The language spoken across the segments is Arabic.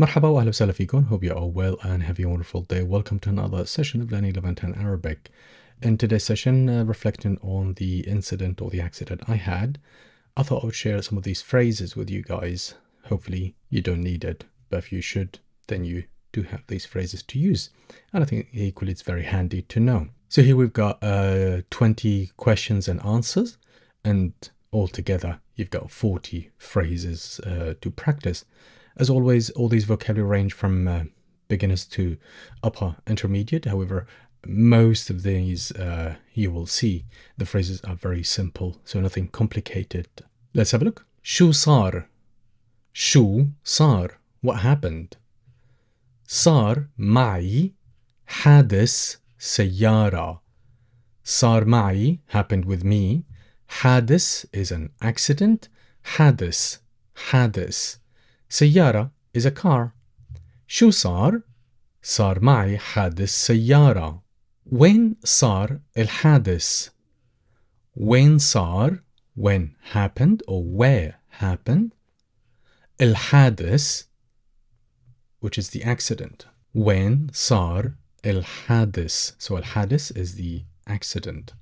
مرحبا واهلا ahla fikum. Hope you're all well and have a wonderful day. Welcome to another session of learning Levantan Arabic. In today's session, uh, reflecting on the incident or the accident I had, I thought I would share some of these phrases with you guys. Hopefully, you don't need it, but if you should, then you do have these phrases to use. And I think equally it's very handy to know. So here we've got uh, 20 questions and answers, and altogether you've got 40 phrases uh, to practice. As always, all these vocabulary range from uh, beginners to upper intermediate. However, most of these uh, you will see the phrases are very simple, so nothing complicated. Let's have a look. Shu sar. Shu sar. What happened? Sar mai hadis sayara. Sar mai happened with me. Hadis is an accident. Hadis. Hadis. Sayyara is a car. Shu sar? Sar ma'i hadis sayyara. When sar el hadis? When sar? When happened or where happened? El hadis, which is the accident. When sar el hadis? So el hadis is the accident.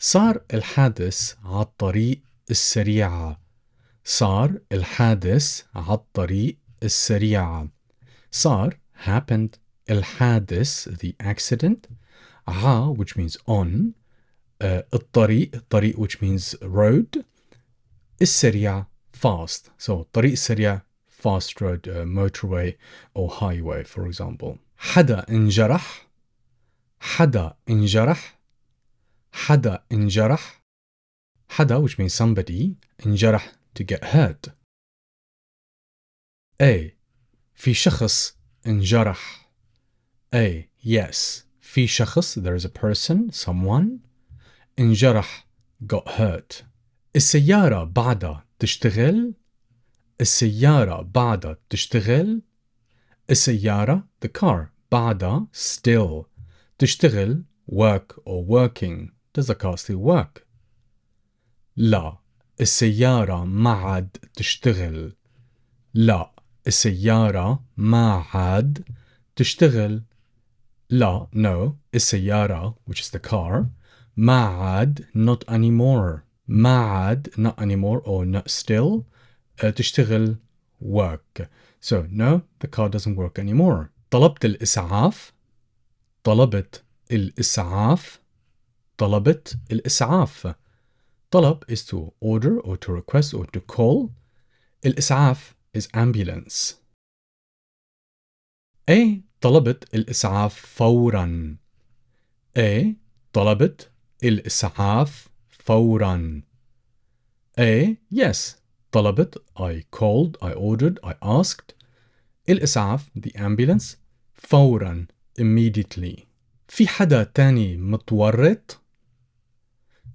صار الحادث على الطريق السريعة صار الحادث على الطريق السريعة صار happened الحادث the accident ع which means on uh, الطريق الطريق which means road السريع fast so الطريق السريع fast road uh, motorway or highway for example حدا انجرح حدا انجرح حدا انجرح حدا which means somebody انجرح to get hurt. A. في شخص انجرح. A. Yes. في شخص, there is a person, someone. انجرح, got hurt. السيارة بعدها تشتغل. السيارة بعدها تشتغل. السيارة, the car, بعدها, still. تشتغل, work or working. Does the car still work? لا السيارة ما عاد تشتغل لا السيارة ما عاد تشتغل لا no السيارة which is the car ما عاد not anymore ما عاد not anymore or not still uh, تشتغل work so no the car doesn't work anymore طلبت الإسعاف طلبت الإسعاف طلبت الإسعاف طلب is to order or to request or to call. الإسعاف is ambulance. A طلبت الإسعاف فورا. A طلبت الإسعاف فورا. A yes طلبت I called, I ordered, I asked. الإسعاف the ambulance فورا immediately. في حدا تاني متورط؟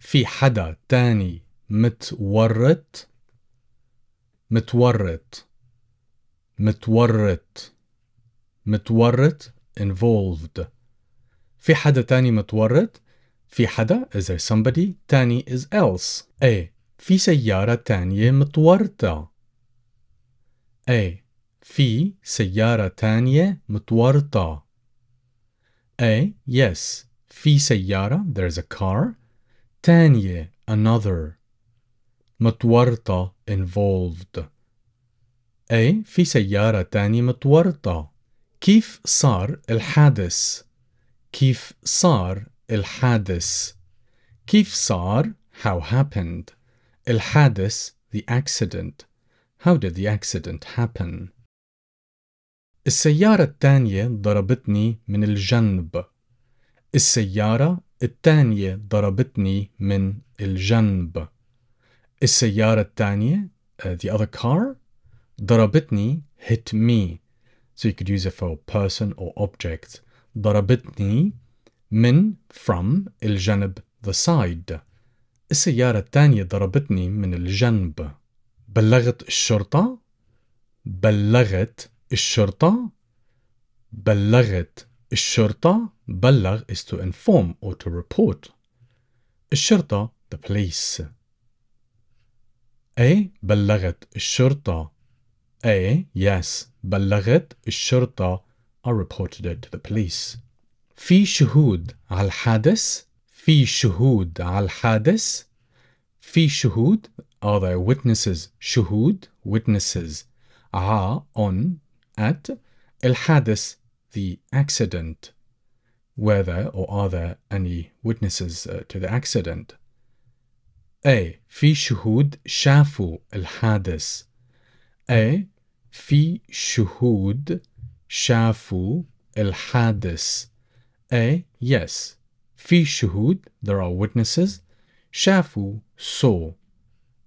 في حدا تاني متورط متورط متورط متورط involved في حدا تاني متورط في حدا is there somebody تاني is else A في سيارة تانية متورطة A في سيارة تانية متورطة A yes في سيارة there's a car تانية another متورطة involved أي في سيارة تانية متورطة كيف صار الحادث كيف صار الحادث كيف صار how happened الحادث the accident how did the accident happen السيارة الثانية ضربتني من الجنب السيارة التانية ضربتني من الجنب السيارة التانية uh, the other car ضربتني hit me so you could use it for person or object ضربتني من from الجنب the side السيارة التانية ضربتني من الجنب بلغت الشرطة بلغت الشرطة بلغت الشرطة بلغ is to inform or to report الشرطة the police A بلغت الشرطة A yes بلغت الشرطة I reported it to the police في شهود على الحادث في شهود على الحادث في شهود are there witnesses شهود witnesses ع on at الحادث the accident Were there or are there any witnesses uh, to the accident? A. في شهود شافوا الحادث. A. في شهود شافوا الحادث. A. Yes. في شهود there are witnesses. شافوا saw.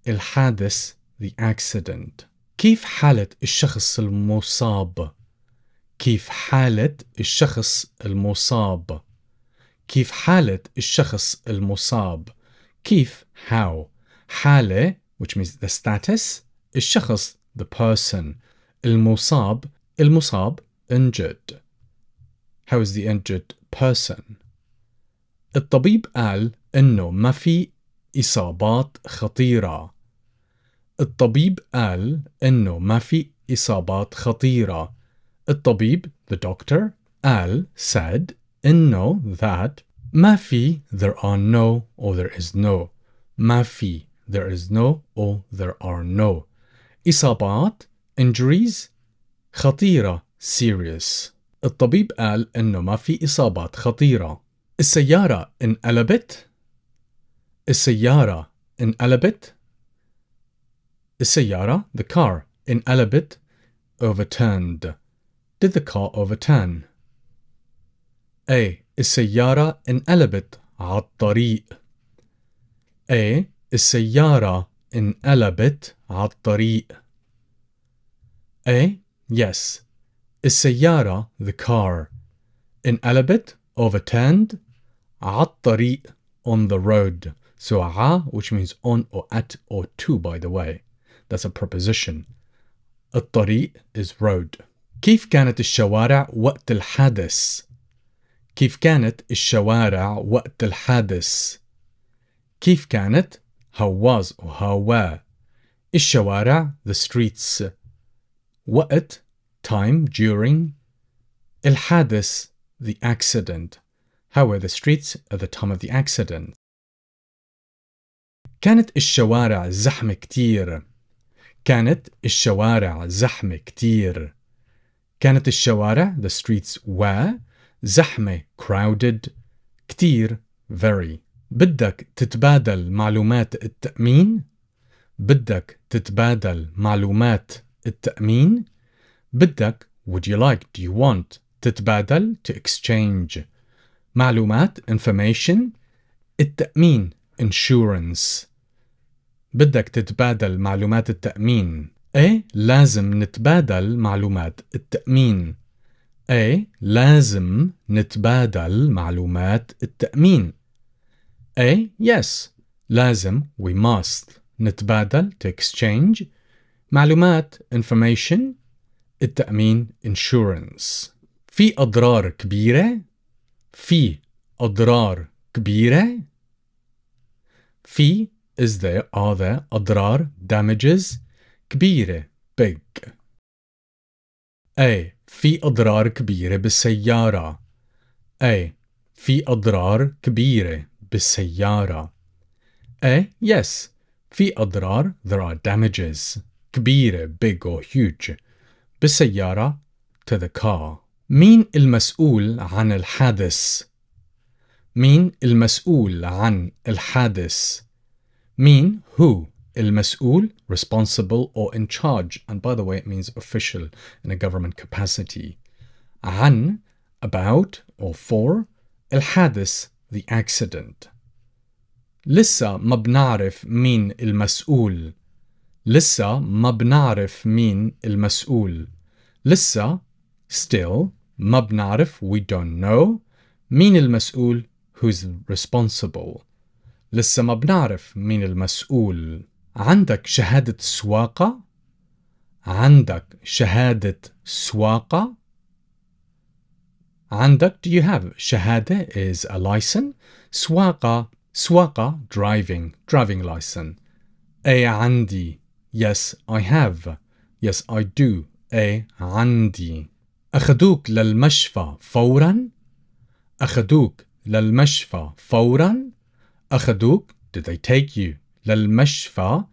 الحادث the accident. كيف حالة الشخص المصاب؟ كيف حالة الشخص المصاب كيف حالة الشخص المصاب كيف how حالة which means the status الشخص the person المصاب المصاب injured how is the injured person الطبيب قال انه ما في اصابات خطيره الطبيب قال انه ما في اصابات خطيره الطبيب the doctor al said "No, that mafi there are no or there is no mafi there is no or there are no isabat injuries خطيره serious الطبيب قال انه ما في اصابات خطيره السياره انقلبت السياره انقلبت السياره the car انقلبت overturned did the car overturn? A. السيارة انقلبت على الطريق. A. السيارة انقلبت على الطريق. A. Yes. السيارة the car. انقلبت overturned على الطريق on the road. So a which means on or at or to by the way. That's a preposition. الطريق is road. كيف كانت الشوارع وقت الحادث؟ كيف كانت الشوارع وقت الحادث؟ كيف كانت how was how were الشوارع the streets وقت time during الحادث the accident how were the streets at the time of the accident كانت الشوارع زحمة كتير كانت الشوارع زحمة كتير كانت الشوارع the streets were زحمة crowded كتير very بدك تتبادل معلومات التأمين بدك تتبادل معلومات التأمين بدك would you like do you want تتبادل to exchange معلومات information التأمين insurance بدك تتبادل معلومات التأمين A لازم نتبادل معلومات التأمين A لازم نتبادل معلومات التأمين A yes لازم we must نتبادل to exchange معلومات information التأمين insurance في أضرار كبيرة في أضرار كبيرة في is there are there أضرار damages كبيرة big أي في أضرار كبيرة بالسيارة أي في أضرار كبيرة بالسيارة أي yes في أضرار there are damages كبيرة big or huge بالسيارة to the car مين المسؤول عن الحادث؟ مين المسؤول عن الحادث؟ مين who المسؤول, responsible or in charge. And by the way, it means official in a government capacity. عن, about or for. الحادث, the accident. لسا ما بنعرف مين المسؤول. لسا ما بنعرف مين المسؤول. لسا still, ما بنعرف, we don't know. مين المسؤول, who's responsible. لسا ما بنعرف مين المسؤول. عندك شهادة سواقة عندك شهادة سواقة عندك do you have شهادة is a license سواقة سواقة driving driving license أي عندي yes I have yes I do أي عندي أخذوك للمشفى فورا أخذوك للمشفى فورا أخذوك did they take you للمشفى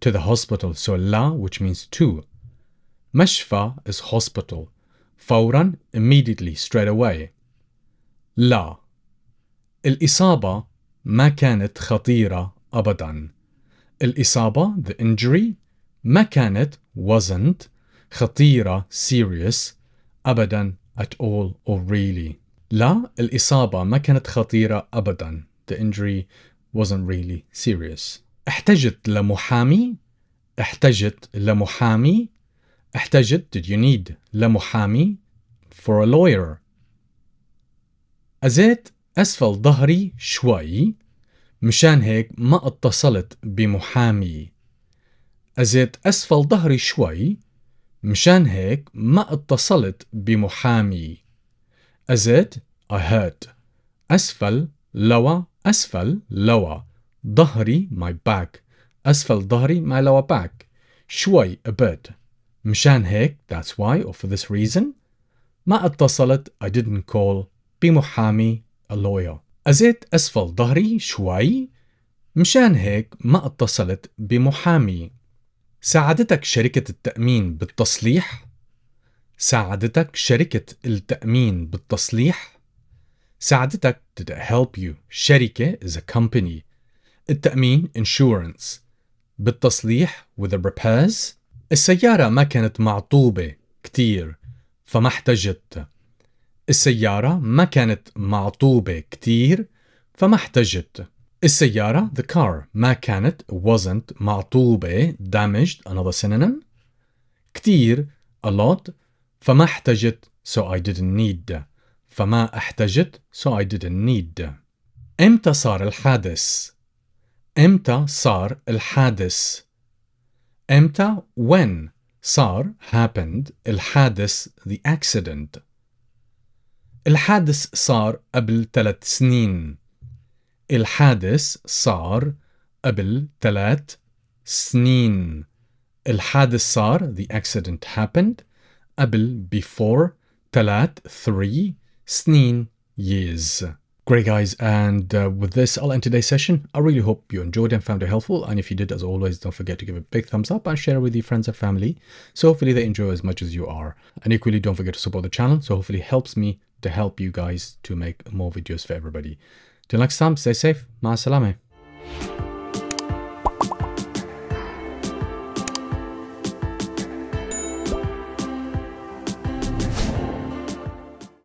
to the hospital. So la, which means to. Mashfa is hospital. Fawran, immediately, straight away. La. الإصابة ما كانت خطيرة أبدا. الإصابة, the injury, ما كانت, wasn't, خطيرة, serious, أبدا, at all or really. لا, الإصابة ما كانت خطيرة أبدا. The injury wasn't really serious. احتجت لمحامي احتجت لمحامي احتجت did you need لمحامي for a lawyer أزيت أسفل ظهري شوي مشان هيك ما اتصلت بمحامي أزيت أسفل ظهري شوي مشان هيك ما اتصلت بمحامي أزيت I hurt أسفل لوا أسفل لوا ظهري my back أسفل ظهري my lower back شوي a bit مشان هيك that's why or for this reason ما اتصلت I didn't call بمحامي a lawyer أزيت أسفل ظهري شوي مشان هيك ما اتصلت بمحامي ساعدتك شركة التأمين بالتصليح ساعدتك شركة التأمين بالتصليح ساعدتك did it help you شركة is a company التأمين insurance بالتصليح with the repairs السيارة ما كانت معطوبة كتير فما احتجت السيارة ما كانت معطوبة كتير فما احتجت السيارة the car ما كانت wasn't معطوبة damaged another synonym كتير a lot فما احتجت so I didn't need فما احتجت so I didn't need امتى صار الحادث امتى صار الحادث امتى when صار happened الحادث the accident الحادث صار قبل ثلاث سنين الحادث صار قبل ثلاث سنين الحادث صار the accident happened قبل before ثلاث three سنين years Great guys, and uh, with this, I'll end today's session. I really hope you enjoyed and found it helpful, and if you did, as always, don't forget to give a big thumbs up and share with your friends and family, so hopefully they enjoy as much as you are. And equally, don't forget to support the channel, so hopefully it helps me to help you guys to make more videos for everybody. Till next time, stay safe, ma salame.